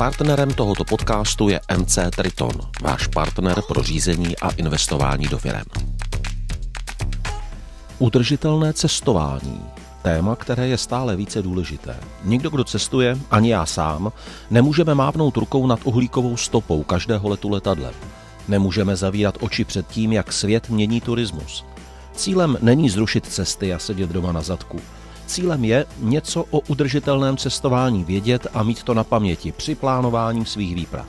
Partnerem tohoto podcastu je MC Triton, váš partner pro řízení a investování do firem. Udržitelné cestování téma, které je stále více důležité. Nikdo, kdo cestuje, ani já sám, nemůžeme mávnout rukou nad uhlíkovou stopou každého letu letadlem. Nemůžeme zavírat oči před tím, jak svět mění turismus. Cílem není zrušit cesty a sedět doma na zadku – Cílem je něco o udržitelném cestování vědět a mít to na paměti při plánování svých výprav.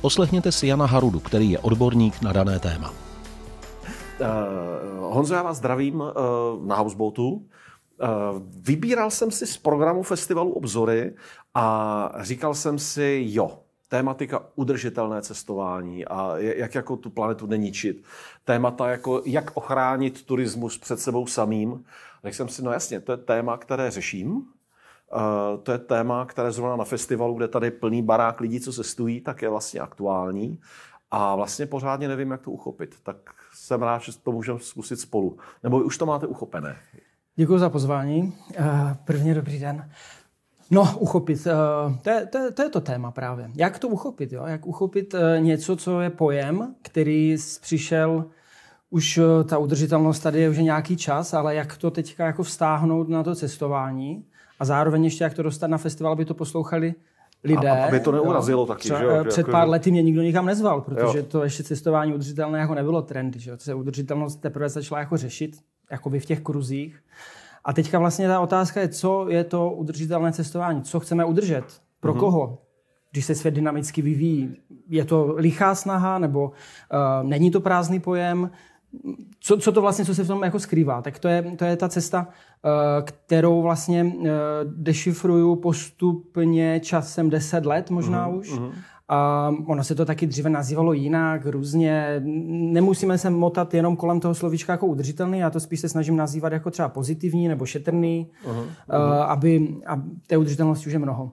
Poslechněte si Jana Harudu, který je odborník na dané téma. Uh, Honzo, já vás zdravím uh, na Houseboatu. Uh, vybíral jsem si z programu festivalu Obzory a říkal jsem si, jo, tématika udržitelné cestování a jak jako tu planetu neničit. Témata jako jak ochránit turismus před sebou samým tak jsem si, no jasně, to je téma, které řeším, Uh, to je téma, které zrovna na festivalu, kde tady plný barák lidí, co se stují, tak je vlastně aktuální. A vlastně pořádně nevím, jak to uchopit. Tak jsem rád, že to můžeme zkusit spolu. Nebo vy už to máte uchopené. Děkuji za pozvání. Uh, prvně dobrý den. No, uchopit, uh, to je, to, je, to je to téma právě. Jak to uchopit, jo? Jak uchopit něco, co je pojem, který přišel už eh, ta udržitelnost tady je už nějaký čas, ale jak to teďka jako vstáhnout na to cestování a zároveň ještě jak to dostat na festival, aby to poslouchali lidé. A, aby to neurazilo taky, třeba, že jo? Eh, jako před jako pár lety mě nikdo nikam nezval, protože jo. to ještě cestování udržitelné jako nebylo trendy, že To se udržitelnost teprve začala jako řešit, jako by v těch kruzích. A teďka vlastně ta otázka je, co je to udržitelné cestování, co chceme udržet, pro mm-hmm. koho, když se svět dynamicky vyvíjí. Je to lichá snaha, nebo uh, není to prázdný pojem, co, co to vlastně, co se v tom jako skrývá, tak to je, to je ta cesta, eh, kterou vlastně eh, dešifruju postupně časem 10 let možná mm-hmm. už. Mhm. A ono se to taky dříve nazývalo jinak, různě. Nemusíme se motat jenom kolem toho slovíčka jako udržitelný, já to spíš se snažím nazývat jako třeba pozitivní nebo šetrný, uh-huh, aby a té udržitelnosti už je mnoho.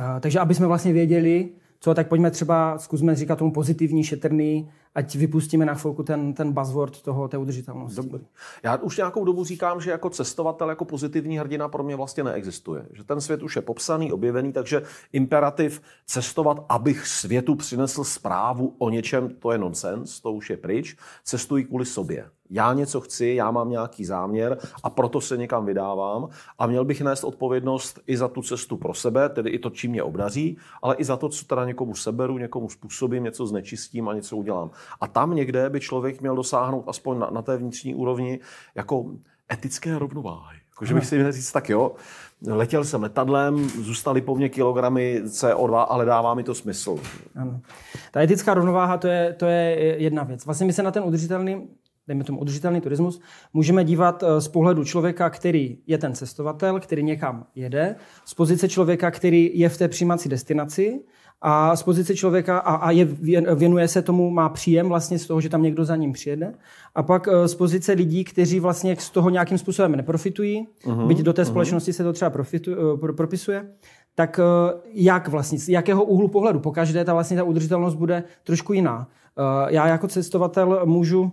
A, takže aby jsme vlastně věděli, co, tak pojďme třeba, zkusme říkat tomu pozitivní, šetrný, ať vypustíme na chvilku ten, ten buzzword toho, té udržitelnosti. Dobrý. Já už nějakou dobu říkám, že jako cestovatel, jako pozitivní hrdina pro mě vlastně neexistuje. Že ten svět už je popsaný, objevený, takže imperativ cestovat, abych světu přinesl zprávu o něčem, to je nonsens, to už je pryč. Cestuji kvůli sobě já něco chci, já mám nějaký záměr a proto se někam vydávám a měl bych nést odpovědnost i za tu cestu pro sebe, tedy i to, čím mě obdaří, ale i za to, co teda někomu seberu, někomu způsobím, něco znečistím a něco udělám. A tam někde by člověk měl dosáhnout aspoň na, na té vnitřní úrovni jako etické rovnováhy. Jakože bych si měl říct, tak jo, letěl jsem letadlem, zůstaly po mně kilogramy CO2, ale dává mi to smysl. Ano. Ta etická rovnováha, to je, to je jedna věc. Vlastně my se na ten udržitelný dejme tomu udržitelný turismus, můžeme dívat eh, z pohledu člověka, který je ten cestovatel, který někam jede, z pozice člověka, který je v té přijímací destinaci a z pozice člověka a, a je, věnuje se tomu, má příjem vlastně z toho, že tam někdo za ním přijede. A pak eh, z pozice lidí, kteří vlastně z toho nějakým způsobem neprofitují, uh-huh, byť do té uh-huh. společnosti se to třeba profitu, eh, pro, propisuje, tak jak vlastně, z jakého úhlu pohledu? Pokaždé ta vlastně ta udržitelnost bude trošku jiná. Já jako cestovatel můžu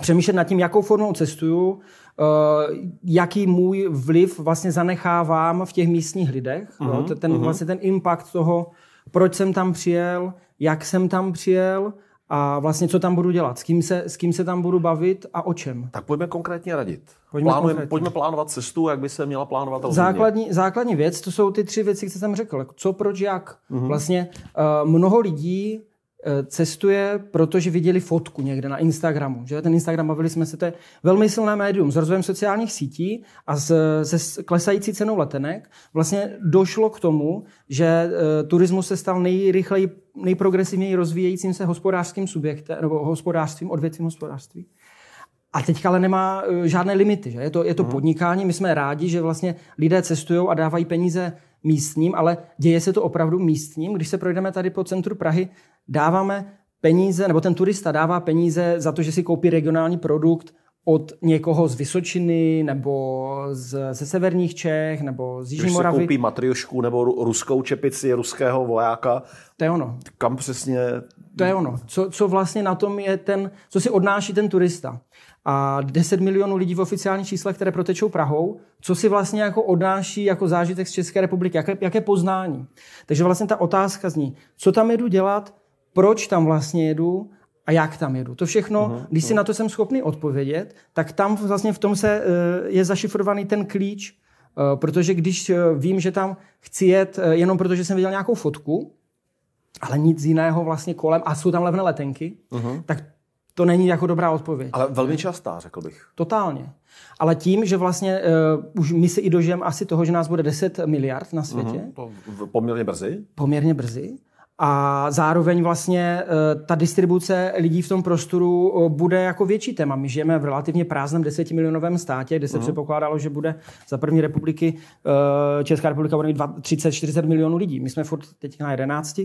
přemýšlet nad tím, jakou formou cestuju, eh, jaký můj vliv vlastně zanechávám v těch místních lidech. Uh-huh, Ten, uh-huh. Vlastně ten impact toho, proč jsem tam přijel, jak jsem tam přijel a vlastně co tam budu dělat, s kým se, s kým se tam budu bavit a o čem. Tak pojďme konkrétně radit. Pojďme, Plánujeme, konkrétně. pojďme plánovat cestu, jak by se měla plánovat. Základní, základní věc, to jsou ty tři věci, které jsem řekl. Jako co, proč, jak. Uh-huh. Vlastně uh, mnoho lidí Eh, cestuje, protože viděli fotku někde na Instagramu. Že? Ten Instagram, bavili jsme se, to je velmi silné médium. S rozvojem sociálních sítí a s, se klesající cenou letenek vlastně došlo k tomu, že uh, turismus se stal nejrychleji, nejprogresivněji rozvíjejícím se hospodářským subjektem, nebo hospodářstvím, odvětvím hospodářství. A teďka ale nemá eh, žádné limity. Že? Je to, je to hmm. podnikání, my jsme rádi, že vlastně lidé cestují a dávají peníze místním, ale děje se to opravdu místním. Když se projdeme tady po centru Prahy, dáváme peníze, nebo ten turista dává peníze za to, že si koupí regionální produkt od někoho z Vysočiny, nebo z, ze severních Čech, nebo z Jižní Když Moravy. Když koupí matriošku nebo ruskou čepici ruského vojáka. To je ono. Kam přesně... To je ono. Co, co vlastně na tom je ten, co si odnáší ten turista. A 10 milionů lidí v oficiálních číslech, které protečou Prahou, co si vlastně jako odnáší jako zážitek z České republiky, jaké, jaké poznání. Takže vlastně ta otázka zní, co tam jedu dělat, proč tam vlastně jedu a jak tam jedu. To všechno, uh-huh. když si na to jsem schopný odpovědět, tak tam vlastně v tom se eh, je zašifrovaný ten klíč, eh, protože když eh, vím, že tam chci jet jenom protože jsem viděl nějakou fotku, ale nic jiného vlastně kolem, a jsou tam levné letenky, uh-huh. tak to není jako dobrá odpověď. Ale velmi častá, řekl bych. Totálně. Ale tím, že vlastně uh, už my se i dožijeme asi toho, že nás bude 10 miliard na světě. Uh-huh. To v, poměrně brzy. Poměrně brzy. A zároveň vlastně eh, ta distribuce lidí v tom prostoru eh, bude jako větší téma. My žijeme v relativně prázdném desetimilionovém státě, kde se mm. předpokládalo, že bude za první republiky eh, Česká republika bude mít 30-40 milionů lidí. My jsme furt teď na 11.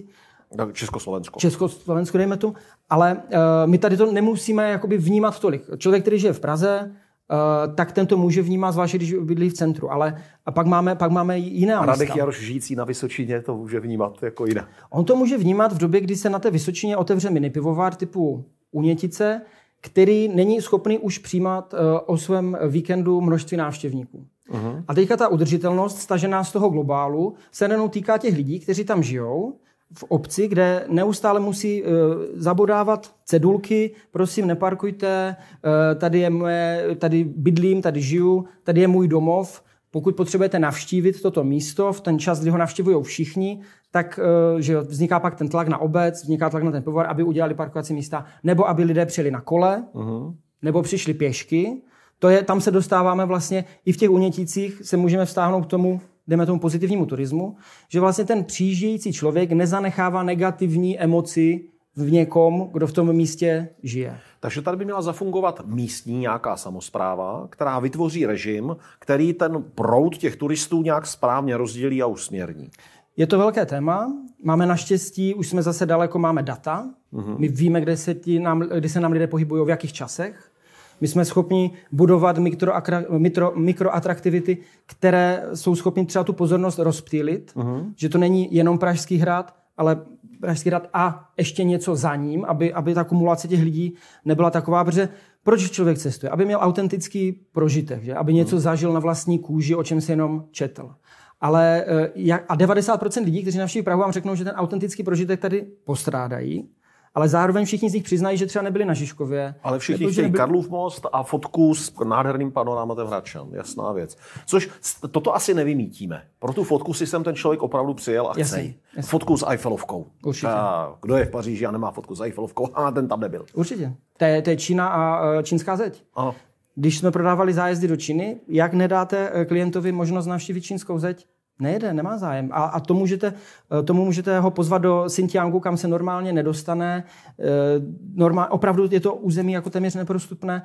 Československo. Československo, dejme tu. Ale uh, my tady to nemusíme jakoby vnímat tolik. Člověk, který žije v Praze, Eh, tak ten to může vnímat, zvlášť když bydlí v centru. Ale a pak máme, pak máme jiná a Radek místa. Jaroš žijící na Vysočině to může vnímat jako jiné. On to může vnímat v době, kdy se na té Vysočině otevře mini pivovar typu Unětice, který není schopný už přijímat eh, o svém víkendu množství návštěvníků. Uhum. A teďka ta udržitelnost, stažená z toho globálu, se jenom týká těch lidí, kteří tam žijou, v obci, kde neustále musí e, zabodávat cedulky, prosím, neparkujte, e, tady, je moje, tady bydlím, tady žiju, tady je můj domov. Pokud potřebujete navštívit toto místo v ten čas, kdy ho navštěvují všichni, tak e, že vzniká pak ten tlak na obec, vzniká tlak na ten povar, aby udělali parkovací místa, nebo aby lidé přijeli na kole, uh-huh. nebo přišli pěšky. To je, tam se dostáváme vlastně, i v těch unětících se můžeme vztáhnout k tomu, jdeme tomu pozitivnímu turismu, že vlastně ten přijíždějící člověk nezanechává negativní emoci v někom, kdo v tom místě žije. Takže tady by měla zafungovat místní nějaká samozpráva, která vytvoří režim, který ten proud těch turistů nějak správně rozdělí a usměrní. Je to velké téma. Máme naštěstí, už jsme zase daleko, máme data. Mm-hmm. My víme, kde se, ti nám, kde se nám lidé pohybují, v jakých časech. My jsme schopni budovat mikroatraktivity, mikro, mikro které jsou schopni třeba tu pozornost rozptýlit, uh-huh. že to není jenom Pražský hrad, ale Pražský hrad a ještě něco za ním, aby, aby ta kumulace těch lidí nebyla taková, protože proč člověk cestuje? Aby měl autentický prožitek, že? aby něco mhm. zažil na vlastní kůži, o čem se jenom četl. Ale, eh, a 90% lidí, kteří navštíví Prahu, vám řeknou, že ten autentický prožitek tady postrádají, ale zároveň všichni z nich přiznají, že třeba nebyli na Žižkově. Ale všichni nebyli, jako, chtějí nebyli... Karlův most a fotku s nádherným panorámatem Hradčan, jasná věc. Což toto asi nevymítíme. Pro tu fotku si sem ten člověk opravdu přijel a chce. Jasný, jasný. Fotku s Eiffelovkou. Určitě. A kdo je v Paříži a nemá fotku s Eiffelovkou, a ten tam nebyl. Určitě. To je, to je Čína a e, čínská zeď. Ano. Když jsme prodávali zájezdy do Číny, jak nedáte e, klientovi možnost navštívit čínskou zeď? Nejede, nemá zájem. A, a to můžete, eh, tomu můžete ho pozvat do Sintiangu, kam se normálně nedostane. Eh, normál, opravdu je to území jako téměř neprostupné,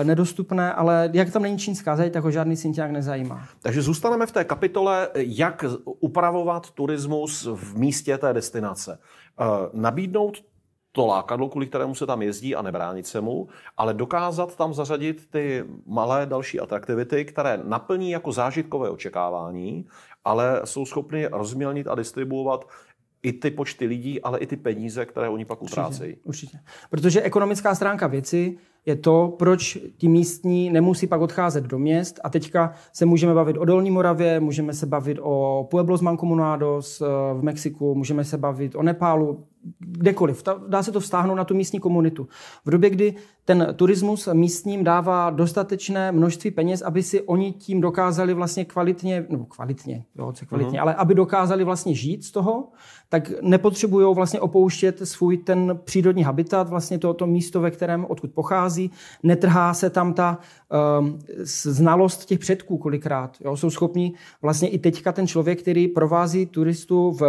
eh, nedostupné, ale jak tam není čínská zeď, tak ho žádný Sintiang nezajímá. Takže zůstaneme v té kapitole, jak upravovat turismus v místě té destinace. Nabídnout to lákadlo, kvůli kterému se tam jezdí a nebránit se mu, ale dokázat tam zařadit ty malé další atraktivity, které naplní jako zážitkové očekávání ale jsou schopni rozmělnit a distribuovat i ty počty lidí, ale i ty peníze, které oni pak utrácejí. Určitě, určitě. Protože ekonomická stránka věci je to, proč ti místní nemusí pak odcházet do měst. A teďka se můžeme bavit o Dolní Moravě, můžeme se bavit o Pueblos Mancomunados eh, v Mexiku, můžeme se bavit o Nepálu kdekoliv. Ta, dá se to vztáhnout na tu místní komunitu. V době, kdy ten turismus místním dává dostatečné množství peněz, aby si oni tím dokázali vlastně kvalitně, no kvalitně, jo, co kvalitně, mm-hmm. ale aby dokázali vlastně žít z toho, tak nepotřebují vlastně opouštět svůj ten přírodní habitat, vlastně to, to místo, ve kterém odkud pochází, netrhá se tam ta um, znalost těch předků kolikrát. Jo, jsou schopni vlastně i teďka ten člověk, který provází turistu v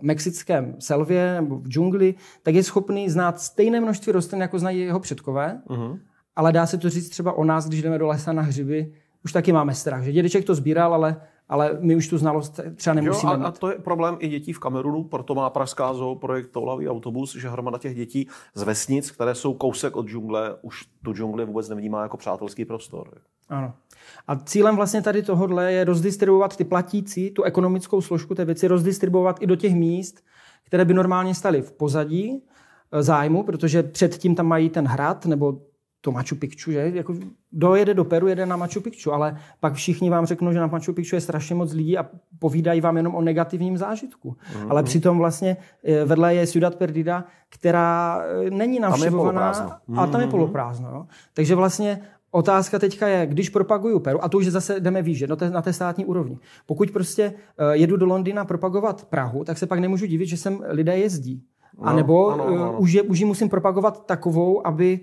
mexickém selvě nebo v džungli, tak je schopný znát stejné množství rostlin, jako znají jeho předkové, uh-huh. ale dá se to říct třeba o nás, když jdeme do lesa na hřiby, už taky máme strach, že dědeček to sbíral, ale ale my už tu znalost třeba nemusíme jo, a, a to je problém i dětí v Kamerunu, proto má Pražská zoo projekt Toulavý autobus, že hromada těch dětí z vesnic, které jsou kousek od džungle, už tu džungli vůbec nevnímá jako přátelský prostor. Ano. A cílem vlastně tady tohohle je rozdistribuovat ty platící, tu ekonomickou složku té věci, rozdistribuovat i do těch míst, které by normálně staly v pozadí eh, zájmu, protože předtím tam mají ten hrad nebo to Machu Picchu, že? Jako, dojede do Peru, jede na Machu Picchu, ale pak všichni vám řeknou, že na Machu Picchu je strašně moc lidí a povídají vám jenom o negativním zážitku. Mm-hmm. Ale přitom vlastně eh, vedle je Ciudad Perdida, která eh, není navštěvovaná tam je poloprázdno. a tam je mhm. poloprázdno. Jo? Takže vlastně Otázka teďka je, když propaguju Peru, a to už zase jdeme výš, no na té státní úrovni. Pokud prostě eh, jedu do Londýna propagovat Prahu, tak se pak nemůžu divit, že sem lidé jezdí. a nebo no, eh, Už, už ji musím propagovat takovou, aby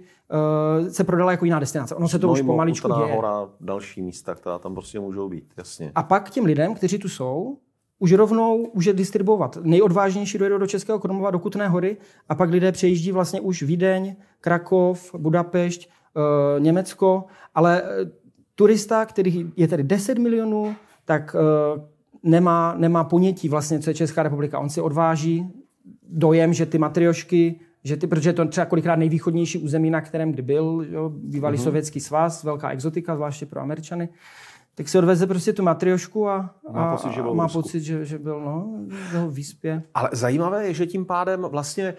uh, se prodala jako jiná destinace. Ono se to no, už pomaličku děje. hora, další místa, která tam prostě můžou být, jasně. A pak těm lidem, kteří tu jsou, už rovnou už je distribuovat. Nejodvážnější dojedou do Českého Kromova, do Kutné hory a pak lidé přejíždí vlastně už Vídeň, Krakov, Budapešť, Eh, Německo, ale eh, turista, který je tady 10 milionů, tak eh, nemá, nemá ponětí vlastně, co je Česká republika. On si odváží dojem, že ty matriošky, že ty, protože to je třeba kolikrát nejvýchodnější území, na kterém kdy byl, jo, bývalý mm-hmm. sovětský svaz, velká exotika, zvláště pro Američany, tak si odveze prostě tu matriošku a, a, má pocit, že byl, má pocit, že, že byl no, v výspě. Ale zajímavé je, že tím pádem vlastně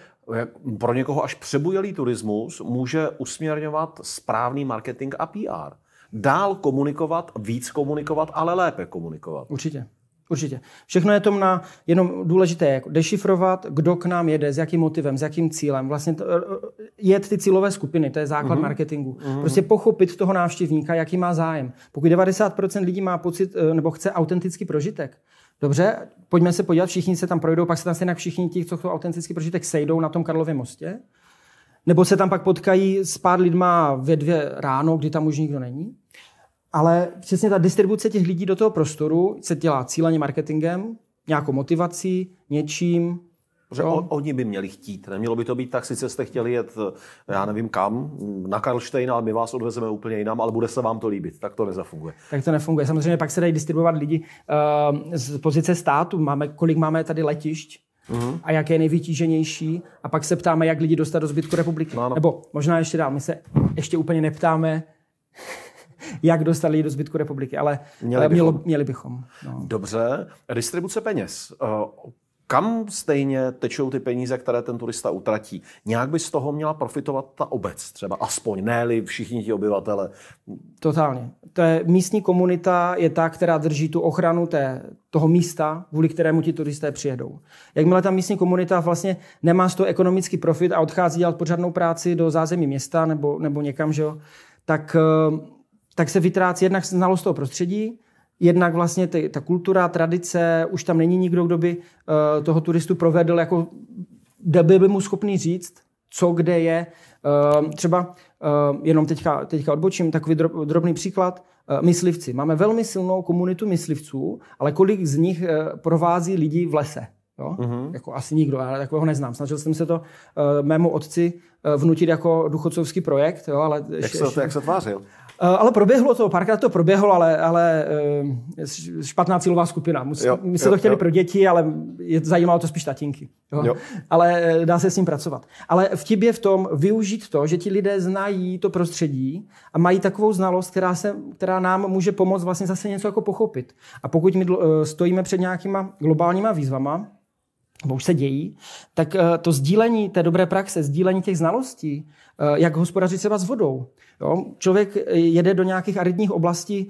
pro někoho až přebujelý turismus může usměrňovat správný marketing a PR. Dál komunikovat, víc komunikovat, ale lépe komunikovat. Určitě. Určitě. Všechno je tom na, jenom důležité jako dešifrovat, kdo k nám jede, s jakým motivem, s jakým cílem. Vlastně to, e, e, jet ty cílové skupiny, to je základ mm-hmm. marketingu. Mm-hmm. Prostě pochopit toho návštěvníka, jaký má zájem. Pokud 90% lidí má pocit e, nebo chce autentický prožitek, Dobře, pojďme se podívat, všichni se tam projdou, pak se tam stejně všichni ti, co chcou autentický prožitek, sejdou na tom Karlově mostě. Nebo se tam pak potkají s pár lidma ve dvě ráno, kdy tam už nikdo není. Ale přesně ta distribuce těch lidí do toho prostoru se dělá cíleně marketingem, nějakou motivací, něčím, že on, oni by měli chtít. Nemělo by to být tak, sice jste chtěli jet, já nevím kam, na Karlštejn, ale my vás odvezeme úplně jinam, ale bude se vám to líbit. Tak to nezafunguje. Tak to nefunguje. Samozřejmě pak se dají distribuovat lidi uh, z pozice státu. Máme, kolik máme tady letišť uh-huh. a jaké je nejvytíženější. A pak se ptáme, jak lidi dostat do zbytku republiky. No, no. Nebo možná ještě dál, my se ještě úplně neptáme, jak dostat lidi do zbytku republiky, ale měli eh, bychom. Mělo, měli bychom no. Dobře. Distribuce peněz. Eh, kam stejně tečou ty peníze, které ten turista utratí? Nějak by z toho měla profitovat ta obec třeba, aspoň, ne všichni ti obyvatele. Totálně. To je, místní komunita je ta, která drží tu ochranu té, toho místa, kvůli kterému ti turisté přijedou. Jakmile ta místní komunita vlastně nemá z toho ekonomický profit a odchází dělat pořádnou práci do zázemí města nebo, nebo někam, že jo, tak eh, tak se vytrácí jednak znalost toho prostředí, jednak vlastně ty, ta kultura, tradice, už tam není nikdo, kdo by uh, toho turistu provedl, jako kde by, by mu schopný říct, co kde je. Uh, třeba uh, jenom teďka, teďka odbočím takový drob, drobný příklad. Uh, myslivci. Máme velmi silnou komunitu myslivců, ale kolik z nich uh, provází lidi v lese? Jo? Mm-hmm. Jako asi nikdo, já takového neznám. Snažil jsem se to uh, mému otci uh, vnutit jako duchocovský projekt. Jo? Ale jak, ještě, se, jak se tvářil? Eh, ale proběhlo to, párkrát to proběhlo, ale, ale eh, špatná cílová skupina. Musí, jo, my jo, to chtěli jo. pro děti, ale je, zajímalo to spíš tatínky. Jo? Jo. Ale eh, dá se s ním pracovat. Ale vtip je v tom využít to, že ti lidé znají to prostředí a mají takovou znalost, která, se, která nám může pomoct vlastně zase něco jako pochopit. A pokud my stojíme před nějakýma globálníma výzvama, nebo už se dějí, tak eh, to sdílení té dobré praxe, sdílení těch znalostí, eh, jak hospodařit třeba s vodou. Jo? Člověk eh, jede do nějakých aridních oblastí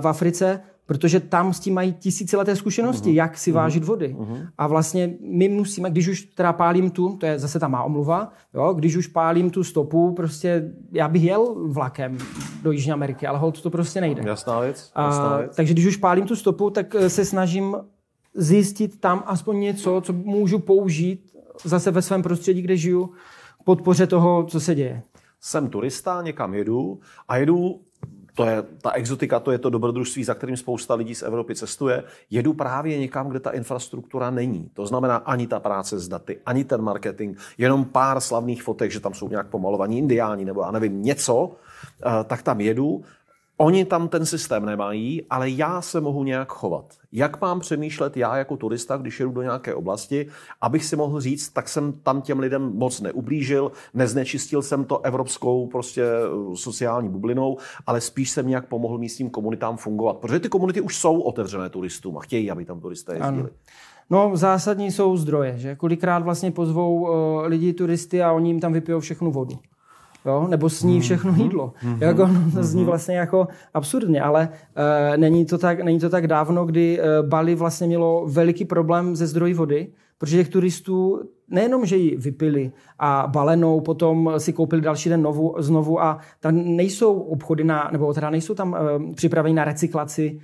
v Africe, protože tam s tím mají tisícileté zkušenosti, uh-huh. jak si uh-huh. vážit vody. Uh-huh. A vlastně my musíme, když už teda pálím tu, to je zase ta má omluva, jo, když už pálím tu stopu, prostě já bych jel vlakem do Jižní Ameriky, ale hold to prostě nejde. Jasná věc. Jasná věc. A, takže když už pálím tu stopu, tak se snažím zjistit tam aspoň něco, co můžu použít zase ve svém prostředí, kde žiju, k podpoře toho, co se děje. Jsem turista, někam jedu a jedu to je ta exotika, to je to dobrodružství, za kterým spousta lidí z Evropy cestuje. Jedu právě někam, kde ta infrastruktura není. To znamená ani ta práce s daty, ani ten marketing, jenom pár slavných fotek, že tam jsou nějak pomalovaní indiáni nebo já nevím něco, eh, tak tam jedu Oni tam ten systém nemají, ale já se mohu nějak chovat. Jak mám přemýšlet já jako turista, když jedu do nějaké oblasti, abych si mohl říct, tak jsem tam těm lidem moc neublížil, neznečistil jsem to evropskou prostě eh, sociální bublinou, ale spíš jsem nějak pomohl místním komunitám fungovat. Protože ty komunity už jsou otevřené turistům a chtějí, aby tam turisté jezdili. No, zásadní jsou zdroje, že? Kolikrát vlastně pozvou uh, lidi turisty a oni jim tam vypijou všechnu vodu jo? nebo sní hmm. všechno hmm. jídlo. Mm-hmm. Jako, no, hmm. to zní vlastně jako absurdně, ale uh, není, to tak, není to tak dávno, kdy uh, Bali vlastně mělo veliký problém ze zdroji vody, protože těch turistů nejenom, že ji vypili a balenou, potom si koupili další den novu, znovu a tam nejsou obchody, na, nebo teda nejsou tam uh, připraveni na recyklaci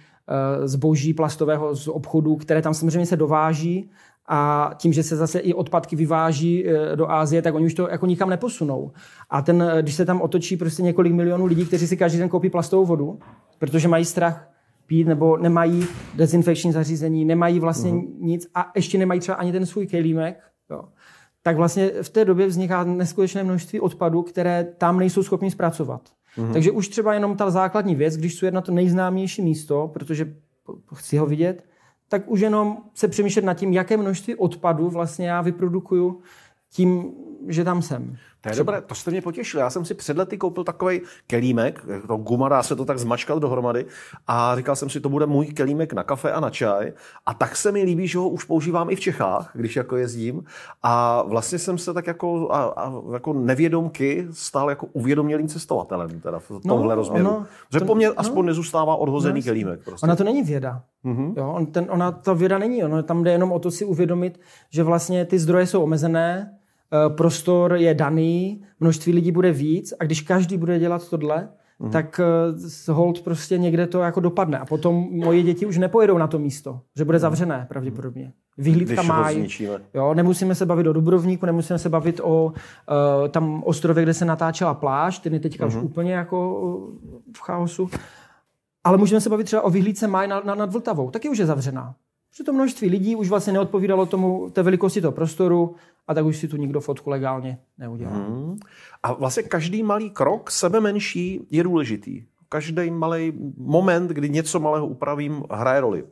zboží plastového z obchodu, které tam samozřejmě se dováží a tím, že se zase i odpadky vyváží e, do Ázie, tak oni už to jako nikam neposunou. A ten, e, když se tam otočí prostě několik milionů lidí, kteří si každý den koupí plastovou vodu, protože mají strach pít nebo nemají dezinfekční zařízení, nemají vlastně uh-huh. nic a ještě nemají třeba ani ten svůj kelímek, jo, tak vlastně v té době vzniká neskutečné množství odpadů, které tam nejsou schopni zpracovat. Uh-huh. Takže už třeba jenom ta základní věc, když jsou na to nejznámější místo, protože chci ho vidět, tak už jenom se přemýšlet nad tím, jaké množství odpadu vlastně já vyprodukuju tím, že tam jsem. To je dobré, to jste mě potěšil. Já jsem si před lety koupil takový kelímek, to guma dá se to tak zmačkat dohromady a říkal jsem si, to bude můj kelímek na kafe a na čaj a tak se mi líbí, že ho už používám i v Čechách, když jako jezdím a vlastně jsem se tak jako, a, a, jako nevědomky stál jako uvědomělým cestovatelem teda v no, tomhle no, rozměru. že to, po mně no, aspoň nezůstává odhozený no, kelímek. Prostě. Ona to není věda. Mm-hmm. Jo, on, ten, ona ta věda není, ono, tam jde jenom o to si uvědomit, že vlastně ty zdroje jsou omezené, Eh, prostor je daný, množství lidí bude víc a když každý bude dělat tohle, Mm. tak eh, hold prostě někde to jako dopadne. A potom moje děti už nepojedou na to místo, že bude mhm. zavřené pravděpodobně. Mhm. Vyhlídka má. Jo, nemusíme se bavit o Dubrovníku, nemusíme se bavit o uh, tam ostrově, kde se natáčela pláž, ten je teďka mm. už mhm. úplně jako v chaosu. Ale můžeme se bavit třeba o vyhlídce Maj na nad Vltavou, taky už je zavřená. Že to množství lidí už vlastně neodpovídalo tomu té velikosti toho prostoru, a tak už si tu nikdo fotku legálně neudělá. Hmm. A vlastně každý malý krok, sebe menší, je důležitý. Každý malý moment, kdy něco malého upravím, hraje roli.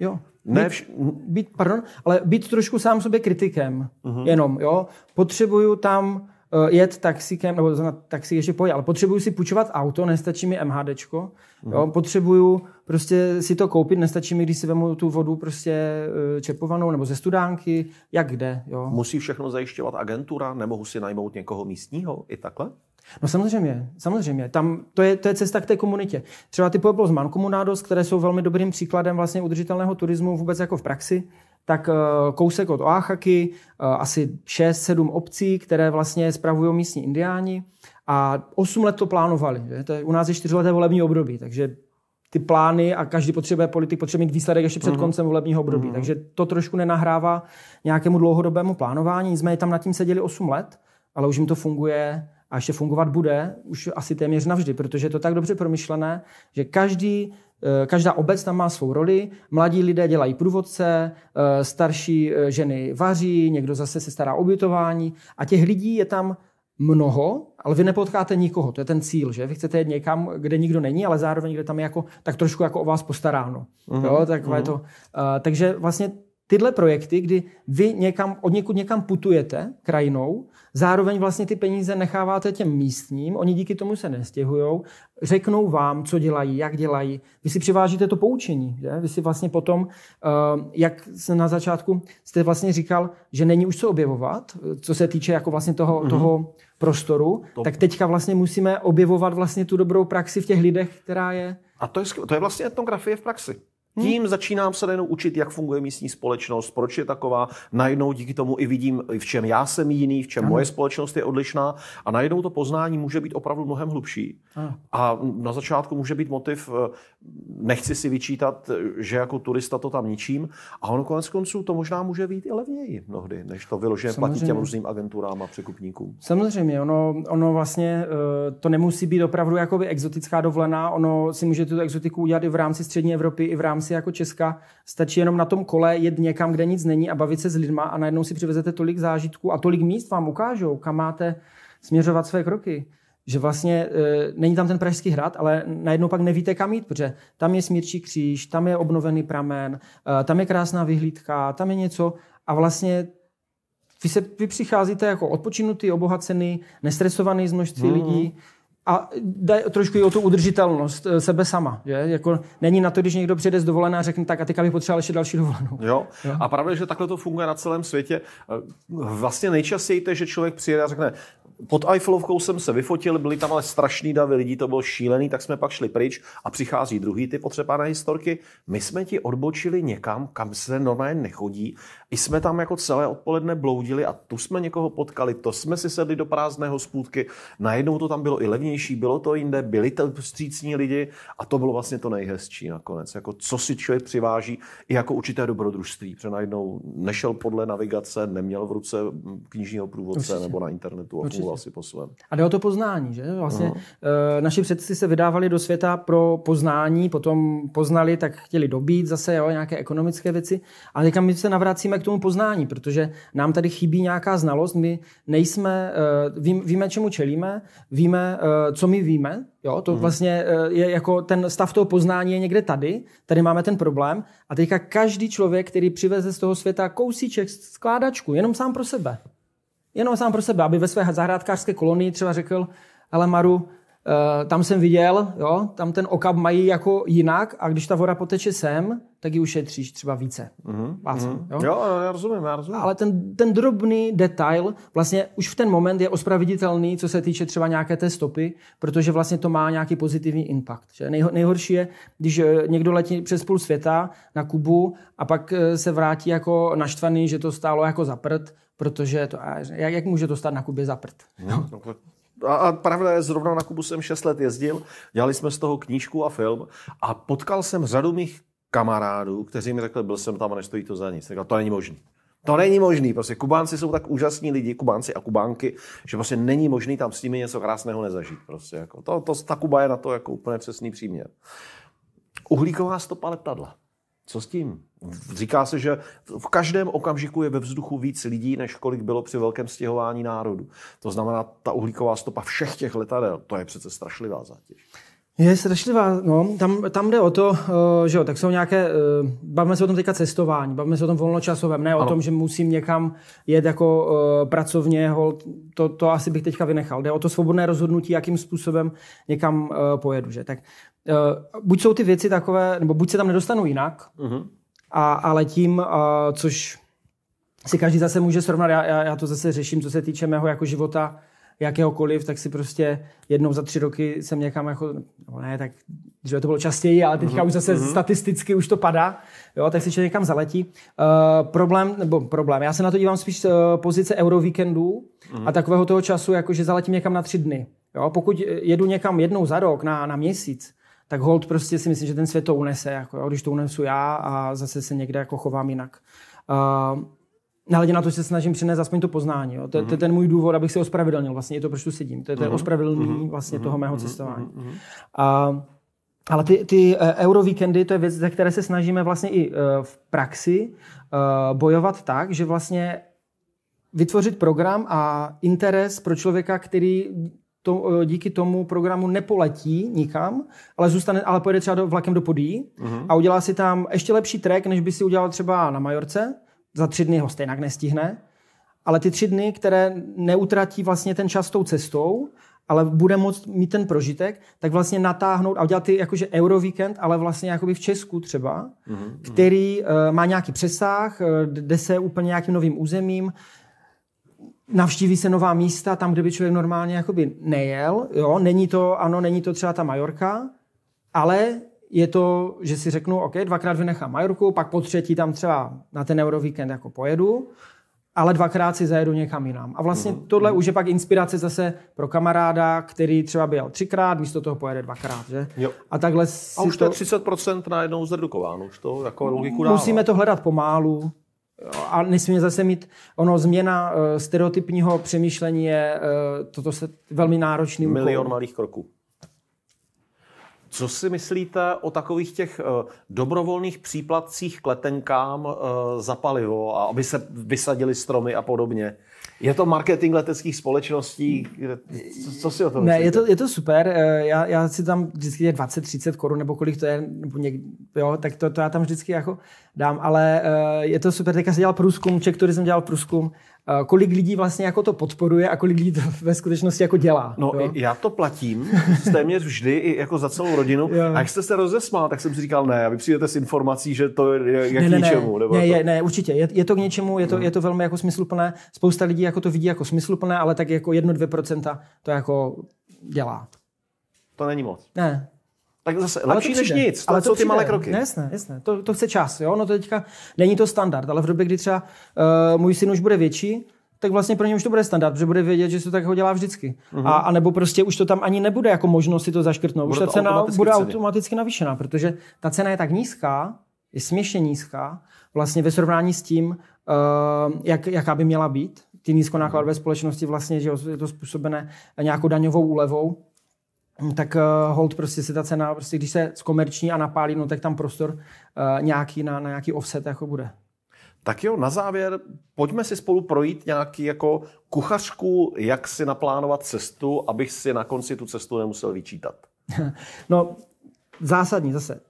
Jo. Ne vš- být, být, pardon, ale být trošku sám sobě kritikem. Uh-huh. Jenom, jo. Potřebuju tam Eh, jet taxikem, nebo na taxi ještě pojď, ale potřebuju si půjčovat auto, nestačí mi MHDčko, mm. potřebuju prostě si to koupit, nestačí mi, když si vemu tu vodu prostě eh, čepovanou nebo ze studánky, jak jde. Jo. Musí všechno zajišťovat agentura, nemohu si najmout někoho místního i takhle? No samozřejmě, samozřejmě. Tam to je, to je cesta k té komunitě. Třeba ty Pueblos Mancomunados, které jsou velmi dobrým příkladem vlastně udržitelného turismu vůbec jako v praxi, tak eh, kousek od Oaxaky, eh, asi 6-7 obcí, které vlastně spravují místní indiáni. A 8 let to plánovali. Že? To je, u nás je leté volební období, takže ty plány a každý potřebuje politik potřebuje mít výsledek ještě před mhm. koncem volebního období. Mm. Takže to trošku nenahrává nějakému dlouhodobému plánování. Nicméně tam nad tím seděli 8 let, ale už jim to funguje a ještě fungovat bude už asi téměř navždy, protože je to tak dobře promyšlené, že každý Eh, každá obec tam má svou roli. Mladí lidé dělají průvodce, eh, starší eh, ženy vaří, někdo zase se stará o ubytování. A těch lidí je tam mnoho, ale vy nepotkáte nikoho. To je ten cíl, že? Vy chcete jít někam, kde nikdo není, ale zároveň kde tam je jako, tak trošku jako o vás postaráno. Uh-huh. Jo, takové uh-huh. to. Uh, takže vlastně tyhle projekty, kdy vy někam, od někud někam putujete krajinou, zároveň vlastně ty peníze necháváte těm místním, oni díky tomu se nestěhují, řeknou vám, co dělají, jak dělají. Vy si přivážíte to poučení. Že? Vy si vlastně potom, eh, jak jsem na začátku jste vlastně říkal, že není už co objevovat, co se týče jako vlastně toho, mm-hmm. toho prostoru, to... tak teďka vlastně musíme objevovat vlastně tu dobrou praxi v těch lidech, která je. A to je, to je vlastně etnografie v praxi. Hmm. Tím začínám se jenom učit, jak funguje místní společnost, proč je taková. Najednou díky tomu i vidím, v čem já jsem jiný, v čem ano. moje společnost je odlišná. A najednou to poznání může být opravdu mnohem hlubší. Ano. A na začátku může být motiv, eh, nechci si vyčítat, že jako turista to tam ničím. A ono konec konců to možná může být i levněji mnohdy, než to vyložené platí těm různým agenturám a překupníkům. Samozřejmě, ono, ono vlastně eh, to nemusí být opravdu jakoby exotická dovolená, ono si může tu exotiku udělat i v rámci střední Evropy, i v rámci jako Česka. Stačí jenom na tom kole jet někam, kde nic není a bavit se s lidma a najednou si přivezete tolik zážitků a tolik míst vám ukážou, kam máte směřovat své kroky že vlastně e, není tam ten Pražský hrad, ale najednou pak nevíte kam jít, protože tam je smírčí kříž, tam je obnovený pramen, e, tam je krásná vyhlídka, tam je něco a vlastně vy, se, vy přicházíte jako odpočinutý, obohacený, nestresovaný z množství mm. lidí a jde trošku i o tu udržitelnost e, sebe sama. Že? Jako, není na to, když někdo přijde z dovolená a řekne, tak a teďka bych potřeboval ještě další dovolenou. Jo. jo. A pravda že takhle to funguje na celém světě. E, vlastně nejčastěji to že člověk přijede a řekne, pod Eiffelovkou jsem se vyfotil, byli tam ale strašný davy lidí, to bylo šílený, tak jsme pak šli pryč a přichází druhý typ potřebané historky. My jsme ti odbočili někam, kam se normálně nechodí. I jsme tam jako celé odpoledne bloudili a tu jsme někoho potkali, to jsme si sedli do prázdného spůdky. Najednou to tam bylo i levnější, bylo to jinde, byli tam střícní lidi a to bylo vlastně to nejhezčí nakonec. Jako co si člověk přiváží i jako určité dobrodružství, protože najednou nešel podle navigace, neměl v ruce mm, knižního průvodce Určitě. nebo na internetu a Určitě. Jasně. asi po svém. A jde o to poznání, že? Vlastně uh no. eh, huh naši předci se vydávali do světa pro poznání, potom poznali, tak chtěli dobít zase jo, nějaké ekonomické věci. Ale teďka my se navracíme k tomu poznání, protože nám tady chybí nějaká znalost, my nejsme, eh, ví, víme, čemu čelíme, víme, eh, co my víme, Jo, to hmm. vlastně je jako ten stav toho poznání je někde tady, tady máme ten problém a teďka každý člověk, který přiveze z toho světa kousíček skládačku, jenom sám pro sebe, Jenom sám pro sebe, aby ve své zahrádkářské kolonii třeba řekl, ale Maru, eh, tam jsem viděl, jo, tam ten okap mají jako jinak a když ta voda poteče sem, tak ji ušetříš třeba více. Mm-hmm. mm-hmm. jo? jo, já rozumím, já rozumím. Ale ten, ten drobný detail vlastně už v ten moment je ospraviditelný, co se týče třeba nějaké té stopy, protože vlastně to má nějaký pozitivní impact. Že? Nejho, nejhorší je, když eh, někdo letí přes půl světa na Kubu a pak eh, se vrátí jako naštvaný, že to stálo jako za prd protože to, jak, jak může to stát na Kubě za prd? No, a, a pravda je, zrovna na Kubu jsem 6 let jezdil, dělali jsme z toho knížku a film a potkal jsem řadu mých kamarádů, kteří mi řekli, byl jsem tam a nestojí to za nic. Řekl, to není možné. To není možný, prostě Kubánci jsou tak úžasní lidi, Kubánci a Kubánky, že prostě není možný tam s nimi něco krásného nezažít. Prostě jako. To, to, ta Kuba je na to jako úplně přesný příměr. Uhlíková stopa letadla. Co s tím? Říká se, že v každém okamžiku je ve vzduchu víc lidí, než kolik bylo při velkém stěhování národu. To znamená, ta uhlíková stopa všech těch letadel, to je přece strašlivá zátěž. Je strašlivá, no, tam, tam jde o to, eh, že jo, tak jsou nějaké, eh, bavíme se o tom teďka cestování, bavíme se o tom volnočasovém, ne ano. o tom, že musím někam jet jako eh, pracovně, to, to asi bych teďka vynechal. Jde o to svobodné rozhodnutí, jakým způsobem někam pojedu, že, tak buď jsou ty věci takové, nebo buď se tam nedostanu jinak, uh-huh a, ale tím, a, což si každý zase může srovnat, já, já, já to zase řeším, co se týče mého jako života, jakéhokoliv, tak si prostě jednou za tři roky jsem někam jako, no ne, tak dříve to bylo častěji, ale teďka mm-hmm. už zase mm-hmm. statisticky už to padá, jo, tak si člověk někam zaletí. Uh, problém, nebo problém, já se na to dívám spíš uh, pozice eurovíkendů mm-hmm. a mhm. takového toho času, jako že zaletím někam na tři dny. Jo, pokud jedu někam jednou za rok, na, na měsíc, tak hold prostě si myslím, že ten svět to unese, jako, jo, když to unesu já a zase se někde jako chovám jinak. Uh, Nehledě na to, že se snažím přinést aspoň to poznání. Jo. To, mm-hmm. to je mhm. ten můj důvod, abych se ospravedlnil. Vlastně je to, proč tu sedím. To je mm-hmm. ospravedlnění mhm. vlastně mm-hmm. toho mého mhm. cestování. Mm-hmm. A, ale ty, ty eh, eurovíkendy, to je věc, ze které se snažíme vlastně i eh, v praxi eh, bojovat tak, že vlastně vytvořit program a interes pro člověka, který to, eh, díky tomu programu nepoletí nikam, ale zůstane, ale pojede třeba do, vlakem do Podí uh-huh. Mhm. a udělá si tam ještě lepší trek, než by si udělal třeba na Majorce. Za tři dny ho stejně nestihne. Ale ty tři dny, které neutratí vlastně ten čas tou cestou, ale bude moct mít ten prožitek, tak vlastně natáhnout a udělat ty jakože Eurovíkend, ale vlastně jakoby v Česku třeba, mm-hmm. který uh, má nějaký přesah, eh, jde se úplně nějakým novým územím, Navštíví se nová místa tam, kde by člověk normálně jakoby nejel. Jo? Není to, ano, není to třeba ta Majorka, ale je to, že si řeknu, OK, dvakrát vynechám Majorku, pak po třetí tam třeba na ten Eurovíkend jako pojedu, ale dvakrát si zajedu někam jinam. A vlastně mm-hmm. tohle mhm. už je pak inspirace zase pro kamaráda, který třeba byl třikrát, místo toho pojede dvakrát, že? Jo. A takhle A už to je 30% najednou zredukováno, už to jako logiku dává. Musíme to hledat pomálu, a nesmíme zase mít, ono změna eh, stereotypního přemýšlení je eh, toto se velmi náročný úkol. Milion malých kroků. Co si myslíte o takových těch eh, dobrovolných příplatcích k letenkám za palivo a aby se vysadili stromy a podobně? Je to marketing leteckých společností? Co, co si o tom Ne, je to, je to super. Eh, já, já si tam vždycky je 20-30 korun, nebo kolik to je, nebo někdy, jo, tak to, to já tam vždycky jako dám, ale eh, je to super. Teďka jsem dělal průzkum, Czech Tourism dělal průzkum Eh, kolik lidí vlastně jako to podporuje a kolik lidí to ve skutečnosti jako dělá. No, jo? já to platím téměř vždy i jako za celou rodinu. Jo. A jak jste se rozesmál, tak jsem si říkal, ne, a vy přijdete s informací, že to je k ne, ne, ničemu. Nebo ne, to... je, ne, určitě, je, je to k něčemu, je to, mhm. je to velmi jako smysluplné. Spousta lidí jako to vidí jako smysluplné, ale tak jako 1-2% to jako dělá. To není moc. Ne. Tak zase ale lepší než nic, to ale to jsou přijde. ty malé kroky. Ne, jasné, jasné. To, to chce čas, jo? No to teďka není to standard, ale v době, kdy třeba uh, můj syn už bude větší, tak vlastně pro ně už to bude standard, protože bude vědět, že se to tak ho dělá vždycky. Uhum. A, a nebo prostě už to tam ani nebude jako možnost si to zaškrtnout. Bude už ta cena automaticky bude automaticky navýšená, protože ta cena je tak nízká, je směšně nízká, vlastně ve srovnání s tím, uh, jak, jaká by měla být. Ty nízkonákladové společnosti vlastně, že je to způsobené nějakou daňovou úlevou, tak eh, hold prostě se ta cena, prostě když se zkomerční a napálí, no tak tam prostor eh, nějaký na, na nějaký offset jako bude. Tak jo, na závěr pojďme si spolu projít nějaký jako kuchařku, jak si naplánovat cestu, abych si na konci tu cestu nemusel vyčítat. No, zásadní zase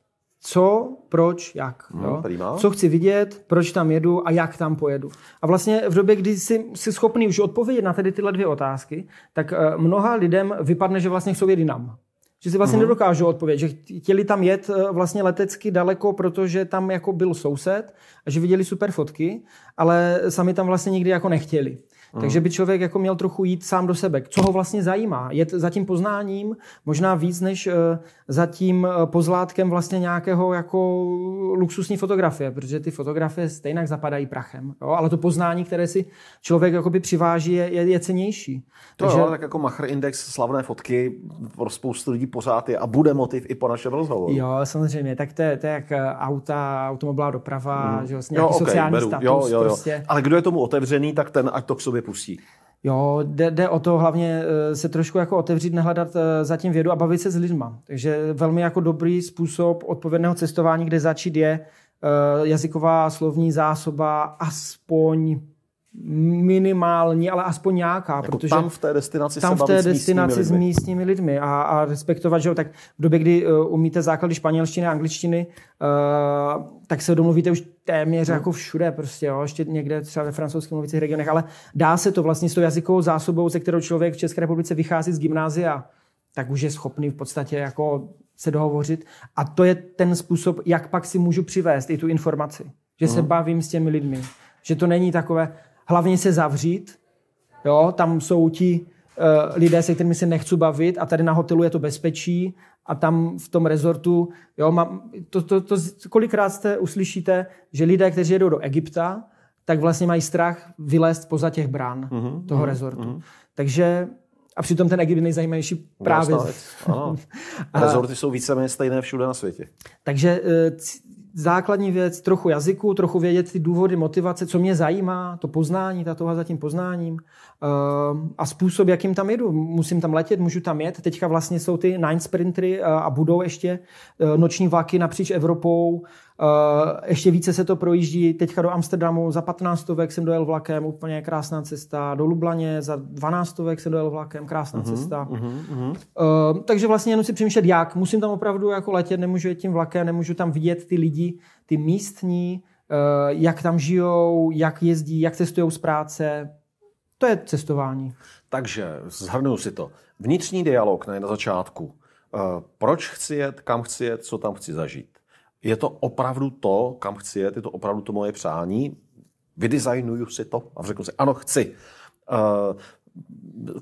co, proč, jak. Hmm, jo? Co chci vidět, proč tam jedu a jak tam pojedu. A vlastně v době, kdy jsi, jsi schopný už odpovědět na tedy tyhle dvě otázky, tak eh, mnoha lidem vypadne, že vlastně jsou jedy nám. Že si vlastně hmm. nedokážou odpovědět, že chtěli tam jet eh, vlastně letecky daleko, protože tam jako byl soused a že viděli super fotky, ale sami tam vlastně nikdy jako nechtěli. Takže mm. by člověk jako měl trochu jít sám do sebe. Co ho vlastně zajímá? Je za tím poznáním možná víc než eh, za tím eh, pozlátkem vlastně nějakého jako luxusní fotografie, protože ty fotografie stejně zapadají prachem. Jo? Ale to poznání, které si člověk jakoby přiváží, je, je, je cenější. To Takže... jo, tak jako Macher Index, slavné fotky, pro spoustu lidí pořád je a bude motiv i po našem rozhovoru. Jo, samozřejmě. Tak to je, to je jak eh, auta, automobilová doprava, mm. že vlastně jo, nějaký okay, sociální beru. status. Jo, jo, jo. Prostě. Ale kdo je tomu otevřený, tak ten ať to k sobě sobě pustí. Jo, jde, jde o to hlavně eh, se trošku jako otevřít, nehledat eh, zatím vědu a bavit se s lidma. Takže velmi jako dobrý způsob odpovědného cestování, kde začít je eh, jazyková slovní zásoba aspoň minimální, ale aspoň nějaká. Jako protože tam v té destinaci tam se v té destinaci s místními, lidmi. s místními lidmi a, a respektovat, že jo, tak v době, kdy uh, umíte základy španělštiny a angličtiny, uh, tak se domluvíte už téměř hmm. jako všude prostě, jo, ještě někde třeba ve francouzských mluvících regionech, ale dá se to vlastně s tou jazykovou zásobou, ze kterou člověk v České republice vychází z gymnázia, tak už je schopný v podstatě jako se dohovořit. A to je ten způsob, jak pak si můžu přivést i tu informaci. Že hmm. se bavím s těmi lidmi. Že to není takové, hlavně se zavřít, jo, tam jsou ti uh, lidé, se kterými se nechci bavit a tady na hotelu je to bezpečí a tam v tom rezortu, jo, mám, to, to, to, kolikrát jste uslyšíte, že lidé, kteří jedou do Egypta, tak vlastně mají strach vylézt poza těch brán mm-hmm, toho mm-hmm, rezortu. Mm-hmm. Takže a přitom ten Egypt nejzajímavější právě. Ano. a, Rezorty jsou víceméně stejné všude na světě. Takže eh, základní věc, trochu jazyku, trochu vědět ty důvody, motivace, co mě zajímá, to poznání, ta touha za tím poznáním eh, a způsob, jakým tam jedu. Musím tam letět, můžu tam jet. Teďka vlastně jsou ty nine sprintry eh, a budou ještě eh, noční vlaky napříč Evropou, Eh, ještě více se to projíždí teďka do Amsterdamu, za 15 stovek jsem dojel vlakem, úplně krásná cesta, do Lublaně za 12 stovek jsem dojel vlakem, krásná uh-huh, cesta. Uh-huh, uh-huh. Uh, takže vlastně jenom si přemýšlet, jak, musím tam opravdu jako letět, nemůžu jet tím vlakem, nemůžu tam vidět ty lidi, ty místní, uh, jak tam žijou, jak jezdí, jak cestují z práce, to je cestování. Takže zhrnu si to. Vnitřní dialog ne, na začátku. Uh, proč chci jet, kam chci jet, co tam chci zažít je to opravdu to, kam chci jet, je to opravdu to moje přání, vydesignuju si to a řeknu si, ano, chci. Uh,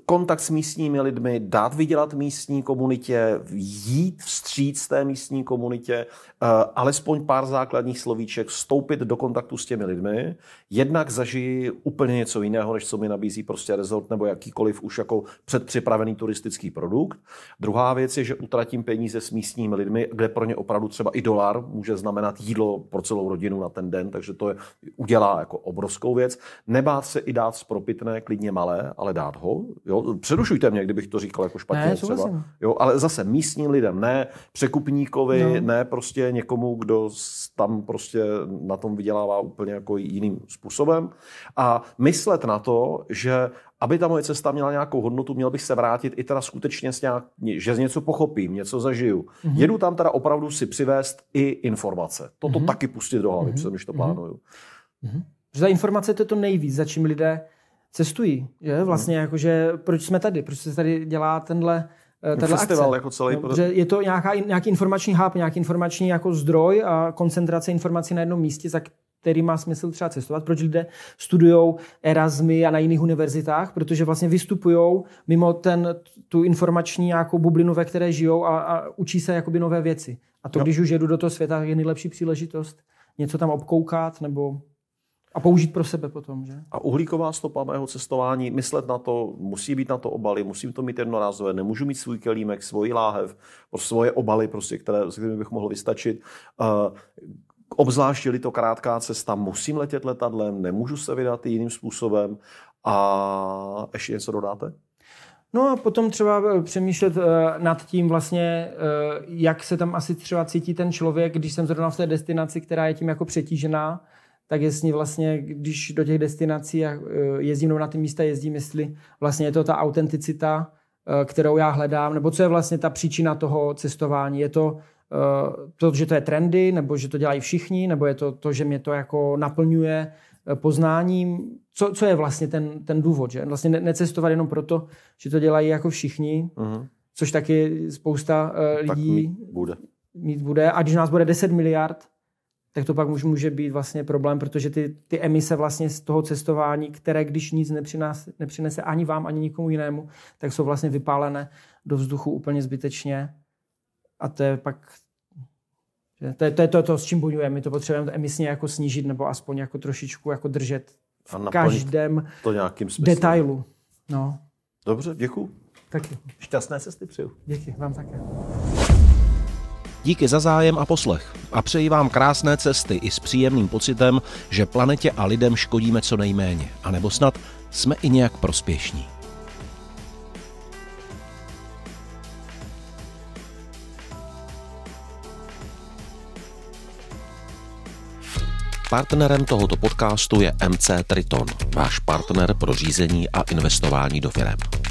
kontakt s místními lidmi, dát vydělat místní komunitě, jít vstříc té místní komunitě, eh, alespoň pár základních slovíček, vstoupit do kontaktu s těmi lidmi, jednak zažijí úplně něco jiného, než co mi nabízí prostě rezort nebo jakýkoliv už jako předpřipravený turistický produkt. Druhá věc je, že utratím peníze s místními lidmi, kde pro ně opravdu třeba i dolar může znamenat jídlo pro celou rodinu na ten den, takže to je, udělá jako obrovskou věc. Nebát se i dát propitné, klidně malé, ale dá dát ho. Jo? Přerušujte mě, kdybych to říkal jako špatně. Ne, třeba. Jo, ale zase místním lidem, ne překupníkovi, no. ne prostě někomu, kdo tam prostě na tom vydělává úplně jako jiným způsobem. A myslet na to, že aby ta moje cesta měla nějakou hodnotu, měl bych se vrátit i teda skutečně s nějak, že z něco pochopím, něco zažiju. Mm-hmm. Jedu tam teda opravdu si přivést i informace. Toto mm-hmm. taky pustit do hlavy, mm-hmm. Mhm. protože to plánuju. Mm-hmm. Že ta informace to je to nejvíc, za čím lidé cestují. Že? Mhm. Vlastně hmm. jakože, proč jsme tady? Proč se tady dělá tenhle eh, ten Festival akce. jako celý. No, že je to nějaká, nějaký informační hub, nějaký informační jako zdroj a koncentrace informací na jednom místě, za který má smysl třeba cestovat, proč lidé studují Erasmy a na jiných univerzitách, protože vlastně vystupují mimo ten, tu informační nějakou bublinu, ve které žijou a, a učí se jakoby nové věci. A to, no. když už jedu do toho světa, je nejlepší příležitost něco tam obkoukat nebo a použít pro sebe potom, že? A uhlíková stopa mého cestování, myslet na to, musí být na to obaly, musím to mít jednorázové, nemůžu mít svůj kelímek, svoji láhev, svoje obaly, prostě, které, se kterými bych mohl vystačit. Uh, eh, obzvlášť je to krátká cesta, musím letět letadlem, nemůžu se vydat jiným způsobem. A ještě něco dodáte? No a potom třeba eh, přemýšlet uh, nad tím vlastně, uh, jak se tam asi třeba cítí ten člověk, když jsem zrovna v té destinaci, která je tím jako přetížená, tak jestli vlastně, když do těch destinací e, jezdím nebo na ty místa jezdím, jestli vlastně je to ta autenticita, e, kterou já hledám, nebo co je vlastně ta příčina toho cestování. Je to e, to, že to je trendy, nebo že to dělají všichni, nebo je to to, že mě to jako naplňuje poznáním. Co, co je vlastně ten, ten důvod, že? Vlastně necestovat jenom proto, že to dělají jako všichni, uh-huh. což taky spousta lidí tak mít bude. mít bude. A když nás bude 10 miliard, tak to pak už může být vlastně problém, protože ty, ty emise vlastně z toho cestování, které když nic nepřinese, nepřinese ani vám, ani nikomu jinému, tak jsou vlastně vypálené do vzduchu úplně zbytečně. A to je pak to je, to je to, to, s čím bojujeme. My to potřebujeme emisně jako snížit nebo aspoň jako trošičku jako držet v a každém to nějakým detailu. No. Dobře, děkuji. Taky. Šťastné cesty přeju. Děkuji, vám také. Díky za zájem a poslech a přeji vám krásné cesty i s příjemným pocitem, že planetě a lidem škodíme co nejméně, anebo snad jsme i nějak prospěšní. Partnerem tohoto podcastu je MC Triton, váš partner pro řízení a investování do firm.